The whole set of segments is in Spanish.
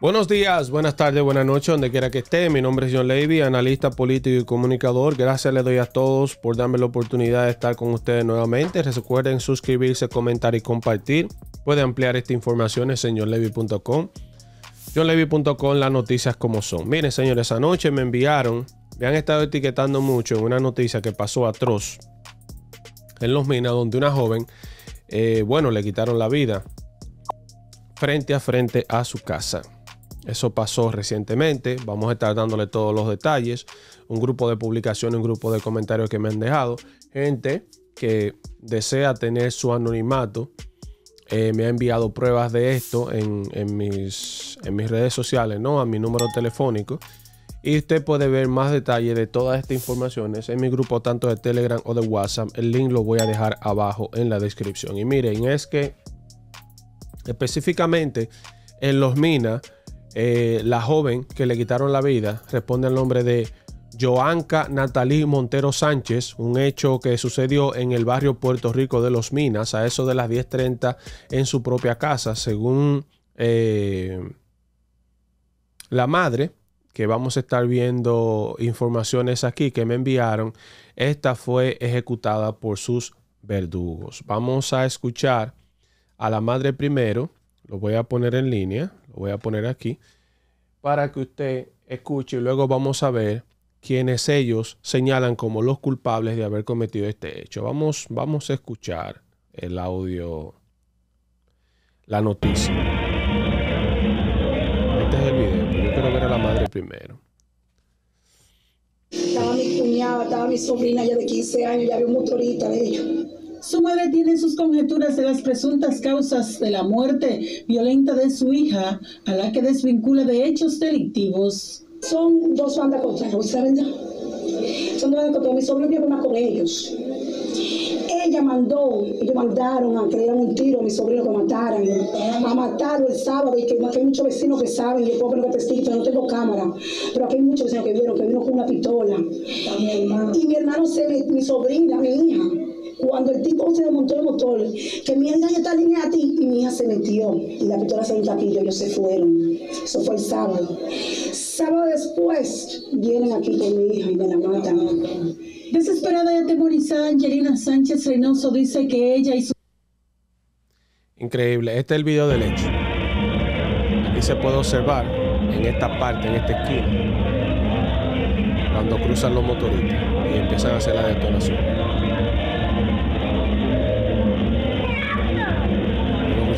Buenos días, buenas tardes, buenas noches, donde quiera que esté. Mi nombre es John Levy, analista político y comunicador. Gracias le doy a todos por darme la oportunidad de estar con ustedes nuevamente. Recuerden suscribirse, comentar y compartir. Puede ampliar esta información en señorlevy.com. JohnLevy.com, las noticias como son. Miren, señores, anoche me enviaron, me han estado etiquetando mucho una noticia que pasó atroz en Los Minas, donde una joven, eh, bueno, le quitaron la vida frente a frente a su casa. Eso pasó recientemente. Vamos a estar dándole todos los detalles. Un grupo de publicaciones, un grupo de comentarios que me han dejado. Gente que desea tener su anonimato. Eh, me ha enviado pruebas de esto en, mis, en mis redes sociales, ¿no? A mi número telefónico. Y usted puede ver más detalles de todas estas informaciones en mi grupo tanto de Telegram o de WhatsApp. El link lo voy a dejar abajo en la descripción. Y miren, es que específicamente en los minas eh, la joven que le quitaron la vida responde al nombre de Joanca Natalí Montero Sánchez, un hecho que sucedió en el barrio Puerto Rico de Los Minas a eso de las 10.30 en su propia casa, según eh, la madre, que vamos a estar viendo informaciones aquí que me enviaron, esta fue ejecutada por sus verdugos. Vamos a escuchar a la madre primero lo voy a poner en línea, lo voy a poner aquí, para que usted escuche y luego vamos a ver quiénes ellos señalan como los culpables de haber cometido este hecho. Vamos, vamos a escuchar el audio, la noticia. Este es el video, yo quiero ver a la madre primero. Estaba mi cuñada, estaba mi sobrina ya de 15 años, ya había un motorista de ellos. Su madre tiene sus conjeturas de las presuntas causas de la muerte violenta de su hija, a la que desvincula de hechos delictivos. Son dos bandas contra ¿saben ya? Son dos bandas contra Mi sobrino vino con ellos. Ella mandó, ellos mandaron a que un tiro a mi sobrino que mataran, a matarlo el sábado, y que, hay muchos vecinos que saben, yo puedo que testigo, no tengo cámara, pero aquí hay muchos vecinos que vieron, que vino con una pistola. Y mi hermano se, mi sobrina, mi hija, cuando el tipo se desmontó el motor, que mi hija ya está alineada a ti, y mi hija se metió, y la pistola se y ellos se fueron. Eso fue el sábado. Sábado después, vienen aquí con mi hija y me la matan. Desesperada y atemorizada, Angelina Sánchez Reynoso dice que ella hizo. Increíble, este es el video del hecho. Aquí se puede observar en esta parte, en esta esquina, cuando cruzan los motoristas y empiezan a hacer la detonación.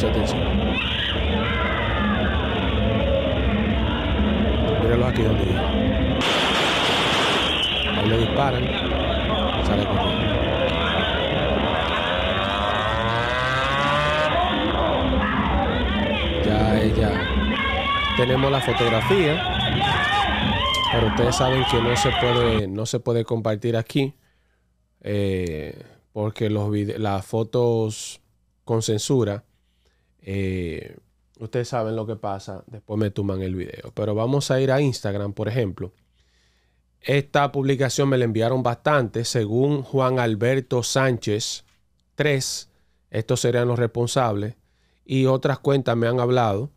atención. aquí donde Ahí disparan. Sale Ya, ella Tenemos la fotografía. Pero ustedes saben que no se puede, no se puede compartir aquí. Eh, porque los las fotos con censura eh, ustedes saben lo que pasa, después me tuman el video. Pero vamos a ir a Instagram, por ejemplo. Esta publicación me la enviaron bastante, según Juan Alberto Sánchez Tres Estos serían los responsables. Y otras cuentas me han hablado,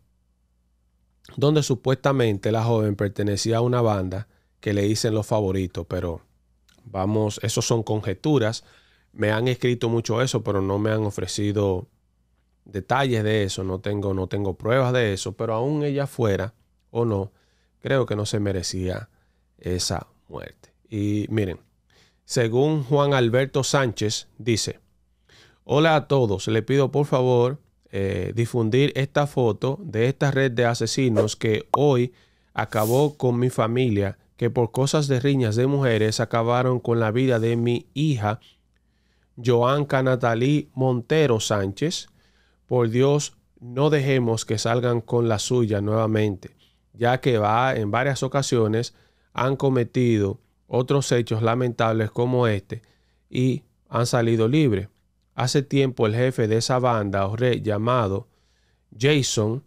donde supuestamente la joven pertenecía a una banda que le dicen los favoritos, pero vamos, eso son conjeturas. Me han escrito mucho eso, pero no me han ofrecido detalles de eso, no tengo, no tengo pruebas de eso, pero aún ella fuera o no, creo que no se merecía esa muerte. Y miren, según Juan Alberto Sánchez, dice, hola a todos, le pido por favor eh, difundir esta foto de esta red de asesinos que hoy acabó con mi familia, que por cosas de riñas de mujeres acabaron con la vida de mi hija, Joanca Natalí Montero Sánchez, por Dios, no dejemos que salgan con la suya nuevamente, ya que va en varias ocasiones han cometido otros hechos lamentables como este y han salido libres. Hace tiempo el jefe de esa banda o rey llamado Jason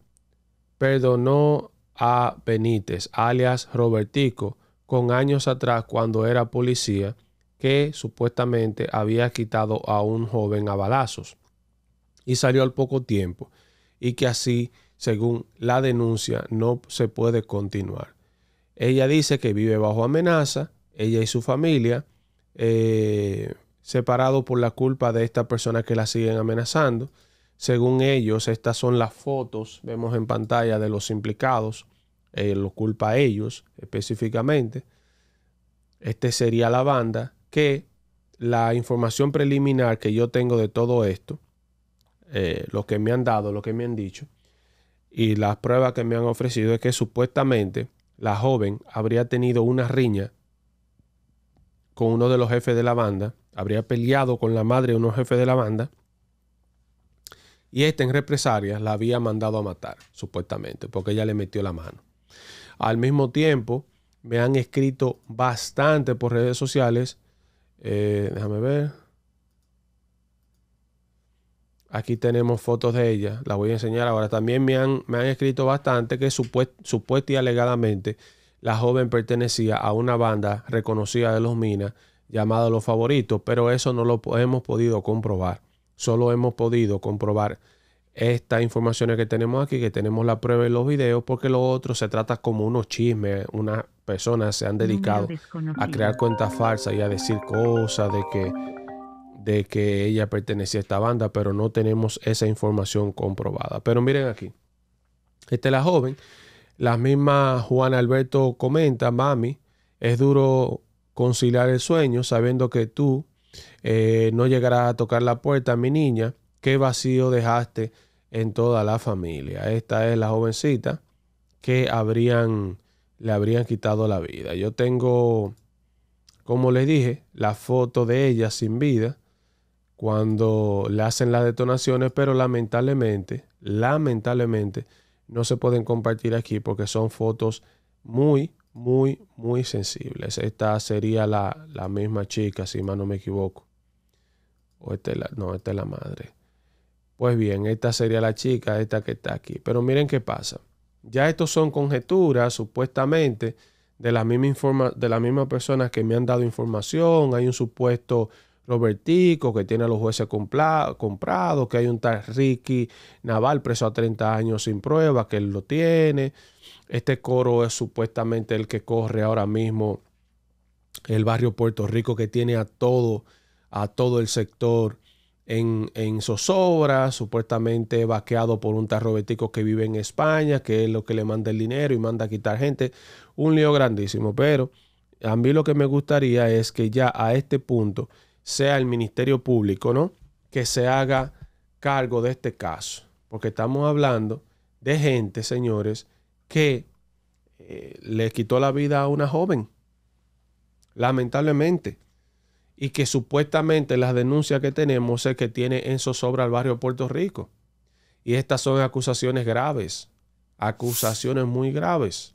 perdonó a Benítez, alias Robertico, con años atrás cuando era policía, que supuestamente había quitado a un joven a balazos y salió al poco tiempo y que así, según la denuncia, no se puede continuar. Ella dice que vive bajo amenaza, ella y su familia, eh, separado por la culpa de esta persona que la siguen amenazando. Según ellos, estas son las fotos, vemos en pantalla, de los implicados, eh, lo culpa a ellos específicamente. Este sería la banda que la información preliminar que yo tengo de todo esto eh, lo que me han dado, lo que me han dicho y las pruebas que me han ofrecido es que supuestamente la joven habría tenido una riña con uno de los jefes de la banda, habría peleado con la madre de los jefes de la banda y esta en represalia la había mandado a matar, supuestamente, porque ella le metió la mano. Al mismo tiempo, me han escrito bastante por redes sociales. Eh, déjame ver. Aquí tenemos fotos de ella, La voy a enseñar ahora. También me han, me han escrito bastante que supuestamente supuesta y alegadamente la joven pertenecía a una banda reconocida de los minas llamada Los Favoritos, pero eso no lo hemos podido comprobar. Solo hemos podido comprobar estas informaciones que tenemos aquí, que tenemos la prueba en los videos, porque lo otro se trata como unos chismes, unas personas se han dedicado a crear cuentas falsas y a decir cosas de que de que ella pertenecía a esta banda, pero no tenemos esa información comprobada. Pero miren aquí. Esta es la joven. La misma Juan Alberto comenta, mami, es duro conciliar el sueño sabiendo que tú eh, no llegarás a tocar la puerta, mi niña. Qué vacío dejaste en toda la familia. Esta es la jovencita que habrían, le habrían quitado la vida. Yo tengo, como les dije, la foto de ella sin vida cuando le hacen las detonaciones, pero lamentablemente, lamentablemente, no se pueden compartir aquí porque son fotos muy, muy, muy sensibles. Esta sería la, misma chica, si mal no me equivoco. O esta la, no, esta es la madre. Pues bien, esta sería la chica, esta que está aquí. Pero miren qué pasa. Ya estos son conjeturas, supuestamente, de la misma, informa de la misma persona que me han dado información. Hay un supuesto Robertico, que tiene a los jueces comprados, que hay un tal Ricky Naval preso a 30 años sin prueba, que él lo tiene. Este coro es supuestamente el que corre ahora mismo el barrio Puerto Rico, que tiene a todo, a todo el sector en, en zozobra, supuestamente vaqueado por un tal Robertico que vive en España, que es lo que le manda el dinero y manda a quitar gente. Un lío grandísimo, pero a mí lo que me gustaría es que ya a este punto sea el Ministerio Público, ¿no? Que se haga cargo de este caso. Porque estamos hablando de gente, señores, que eh, le quitó la vida a una joven, lamentablemente. Y que supuestamente las denuncias que tenemos es que tiene en zozobra al barrio Puerto Rico. Y estas son acusaciones graves, acusaciones muy graves.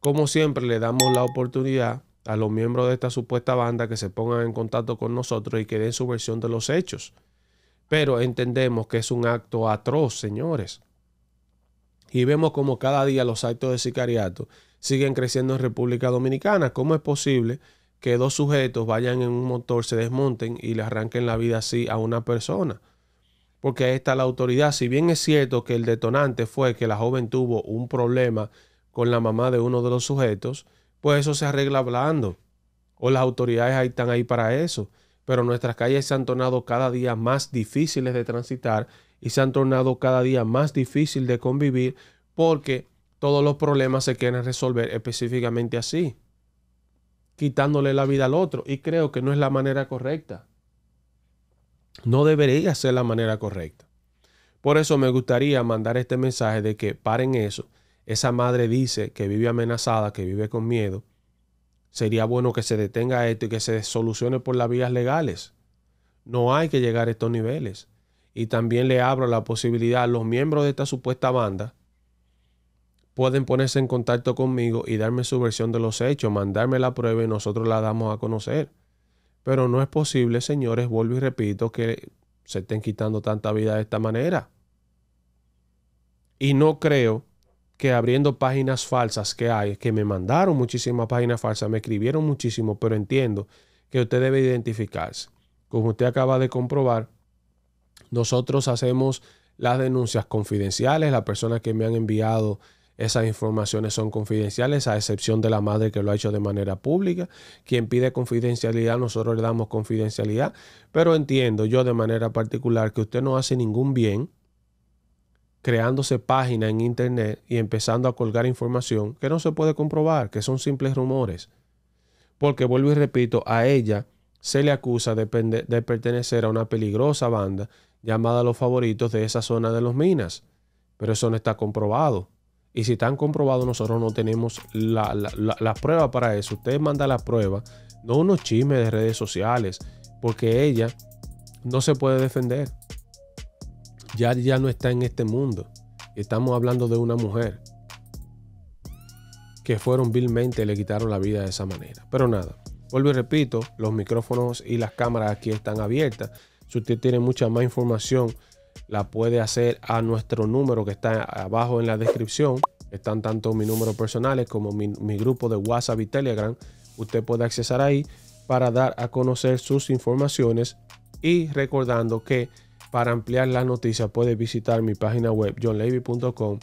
Como siempre le damos la oportunidad a los miembros de esta supuesta banda que se pongan en contacto con nosotros y que den su versión de los hechos. Pero entendemos que es un acto atroz, señores. Y vemos como cada día los actos de sicariato siguen creciendo en República Dominicana. ¿Cómo es posible que dos sujetos vayan en un motor, se desmonten y le arranquen la vida así a una persona? Porque ahí está la autoridad. Si bien es cierto que el detonante fue que la joven tuvo un problema con la mamá de uno de los sujetos, pues eso se arregla hablando. O las autoridades están ahí para eso. Pero nuestras calles se han tornado cada día más difíciles de transitar y se han tornado cada día más difícil de convivir porque todos los problemas se quieren resolver específicamente así, quitándole la vida al otro. Y creo que no es la manera correcta. No debería ser la manera correcta. Por eso me gustaría mandar este mensaje de que paren eso esa madre dice que vive amenazada, que vive con miedo, sería bueno que se detenga esto y que se solucione por las vías legales. No hay que llegar a estos niveles. Y también le abro la posibilidad a los miembros de esta supuesta banda pueden ponerse en contacto conmigo y darme su versión de los hechos, mandarme la prueba y nosotros la damos a conocer. Pero no es posible, señores, vuelvo y repito, que se estén quitando tanta vida de esta manera. Y no creo que abriendo páginas falsas que hay, que me mandaron muchísimas páginas falsas, me escribieron muchísimo, pero entiendo que usted debe identificarse. Como usted acaba de comprobar, nosotros hacemos las denuncias confidenciales, las personas que me han enviado esas informaciones son confidenciales, a excepción de la madre que lo ha hecho de manera pública. Quien pide confidencialidad, nosotros le damos confidencialidad. Pero entiendo yo de manera particular que usted no hace ningún bien creándose páginas en Internet y empezando a colgar información que no se puede comprobar, que son simples rumores. Porque, vuelvo y repito, a ella se le acusa de, pertenecer a una peligrosa banda llamada Los Favoritos de esa zona de los Minas. Pero eso no está comprobado. Y si están comprobados, nosotros no tenemos la, prueba para eso. Usted manda la prueba, no unos chismes de redes sociales, porque ella no se puede defender ya, ya no está en este mundo. Estamos hablando de una mujer que fueron vilmente le quitaron la vida de esa manera. Pero nada, vuelvo y repito, los micrófonos y las cámaras aquí están abiertas. Si usted tiene mucha más información, la puede hacer a nuestro número que está abajo en la descripción. Están tanto mis números personales como mi, mi grupo de WhatsApp y Telegram. Usted puede accesar ahí para dar a conocer sus informaciones y recordando que para ampliar las noticias puedes visitar mi página web johnlevy.com,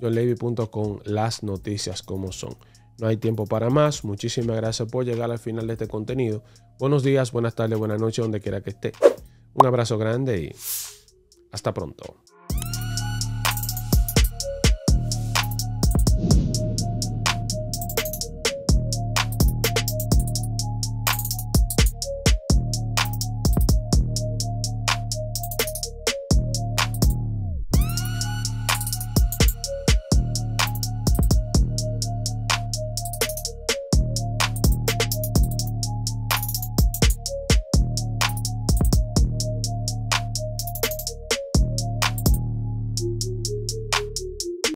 johnlevy.com, las noticias como son. No hay tiempo para más, muchísimas gracias por llegar al final de este contenido. Buenos días, buenas tardes, buenas noches, donde quiera que esté. Un abrazo grande y hasta pronto.